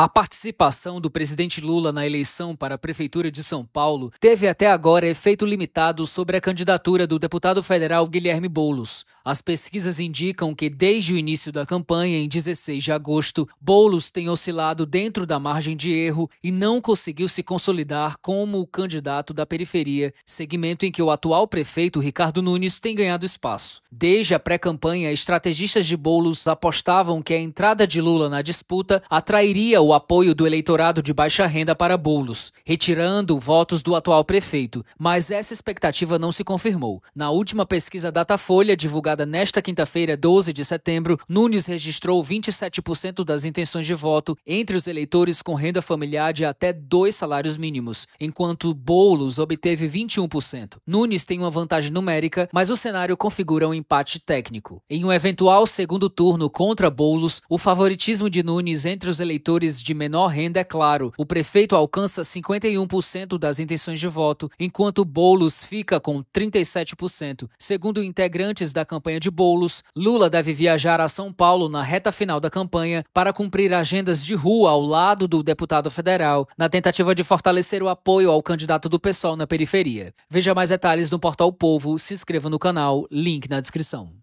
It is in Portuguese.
A participação do presidente Lula na eleição para a Prefeitura de São Paulo teve até agora efeito limitado sobre a candidatura do deputado federal Guilherme Boulos. As pesquisas indicam que, desde o início da campanha, em 16 de agosto, Boulos tem oscilado dentro da margem de erro e não conseguiu se consolidar como o candidato da periferia, segmento em que o atual prefeito Ricardo Nunes tem ganhado espaço. Desde a pré-campanha, estrategistas de Boulos apostavam que a entrada de Lula na disputa atrairia o apoio do eleitorado de baixa renda para Boulos, retirando votos do atual prefeito, mas essa expectativa não se confirmou. Na última pesquisa Datafolha, divulgada nesta quinta-feira, 12 de setembro, Nunes registrou 27% das intenções de voto entre os eleitores com renda familiar de até dois salários mínimos, enquanto Boulos obteve 21%. Nunes tem uma vantagem numérica, mas o cenário configura um empate técnico. Em um eventual segundo turno contra Boulos, o favoritismo de Nunes entre os eleitores de menor renda é claro. O prefeito alcança 51% das intenções de voto, enquanto Boulos fica com 37%. Segundo integrantes da campanha de Boulos, Lula deve viajar a São Paulo na reta final da campanha para cumprir agendas de rua ao lado do deputado federal, na tentativa de fortalecer o apoio ao candidato do PSOL na periferia. Veja mais detalhes no portal Povo, se inscreva no canal, link na descrição descrição.